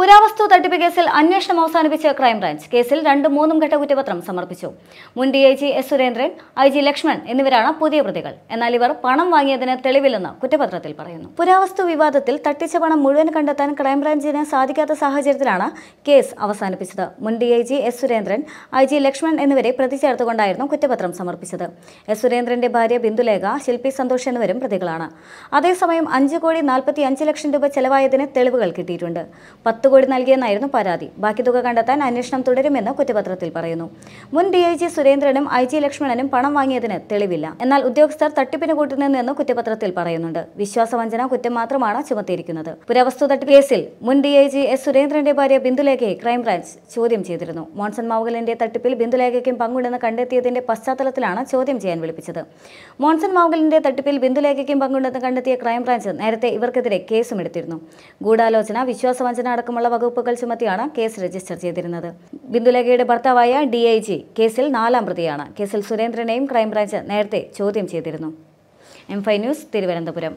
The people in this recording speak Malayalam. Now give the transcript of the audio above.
പുരാവസ്തു തട്ടിപ്പ് കേസിൽ അന്വേഷണം അവസാനിപ്പിച്ച ക്രൈംബ്രാഞ്ച് കേസിൽ രണ്ടും മൂന്നും ഘട്ട കുറ്റപത്രം സമർപ്പിച്ചു മുൻ D I G S Surendran I G Lakshman എന്നിവരാണ് പുതിയ പ്രതികൾ എന്നാൽ ഇവർ പണം വാങ്ങിയതിന് തെളിവില്ലെന്ന് കുറ്റപത്രത്തിൽ പറയുന്നു പുരാവസ്തു വിവാദത്തിൽ തട്ടിച്ച പണം മുഴുവൻ കണ്ടെത്താൻ ക്രൈംബ്രാഞ്ചിന് സാധിക്കാത്ത സാഹചര്യത്തിലാണ് കേസ് അവസാനിപ്പിച്ചത് മുൻ D I G S Surendran I G Lakshman എന്നിവരെ പ്രതി ചേർത്തുകൊണ്ടായിരുന്നു കുറ്റപത്രം സമർപ്പിച്ചത് എസ് സുരേന്ദ്രന്റെ ഭാര്യ ബിന്ദുലേഖ ശില്പി സന്തോഷ് എന്നിവരും പ്രതികളാണ് അതേസമയം അഞ്ച് കോടി നാൽപ്പത്തി അഞ്ച് ലക്ഷം രൂപ ചെലവായതിന് തെളിവുകൾ കിട്ടിയിട്ടുണ്ട് പത്ത് കോടി നൽകിയെന്നായിരുന്നു പരാതി ബാക്കി തുക കണ്ടെത്താൻ അന്വേഷണം തുടരുമെന്ന് കുറ്റപത്രത്തിൽ പറയുന്നു മുൻ ഡി ഐ ജി സുരേന്ദ്രനും ഐ ജി ലക്ഷ്മണനും പണം വാങ്ങിയതിന് തെളിവില്ല എന്നാൽ ഉദ്യോഗസ്ഥർ തട്ടിപ്പിന് കൂട്ടുന്നതെന്ന് കുറ്റപത്രത്തിൽ പറയുന്നുണ്ട് വിശ്വാസവഞ്ചന കുറ്റം മാത്രമാണ് ചുമത്തിയിരിക്കുന്നത് പുരവസ്തു തട്ടിപ്പ് കേസിൽ മുൻ ഡി ഐ ജി എസ് സുരേന്ദ്രന്റെ ഭാര്യ ബിന്ദുലേഖയെ ക്രൈംബ്രാഞ്ച് ചോദ്യം ചെയ്തിരുന്നു മോൺസൺ മാവുകലിന്റെ തട്ടിപ്പിൽ ബിന്ദുലേഖയ്ക്കും പങ്കുണ്ടെന്ന് കണ്ടെത്തിയതിന്റെ പശ്ചാത്തലത്തിലാണ് ചോദ്യം ചെയ്യാൻ വിളിപ്പിച്ചത് മോൺസൺ മാവുകലിന്റെ തട്ടിപ്പിൽ ബിന്ദുലേഖയ്ക്കും പങ്കുണ്ടെന്ന് കണ്ടെത്തിയ ക്രൈംബ്രാഞ്ച് നേരത്തെ ഇവർക്കെതിരെ കേസുമെടുത്തിരുന്നു ഗൂഢാലോചന വിശ്വാസവഞ്ചന അടക്കമുള്ള അടക്കമുള്ള വകുപ്പുകൾ ചുമത്തിയാണ് കേസ് രജിസ്റ്റർ ചെയ്തിരുന്നത് ബിന്ദുലേഖയുടെ ഭർത്താവായ ഡി ഐ ജി കേസിൽ നാലാം പ്രതിയാണ് കേസിൽ സുരേന്ദ്രനെയും ക്രൈംബ്രാഞ്ച് നേരത്തെ ചോദ്യം ചെയ്തിരുന്നു എം ഫൈ ന്യൂസ് തിരുവനന്തപുരം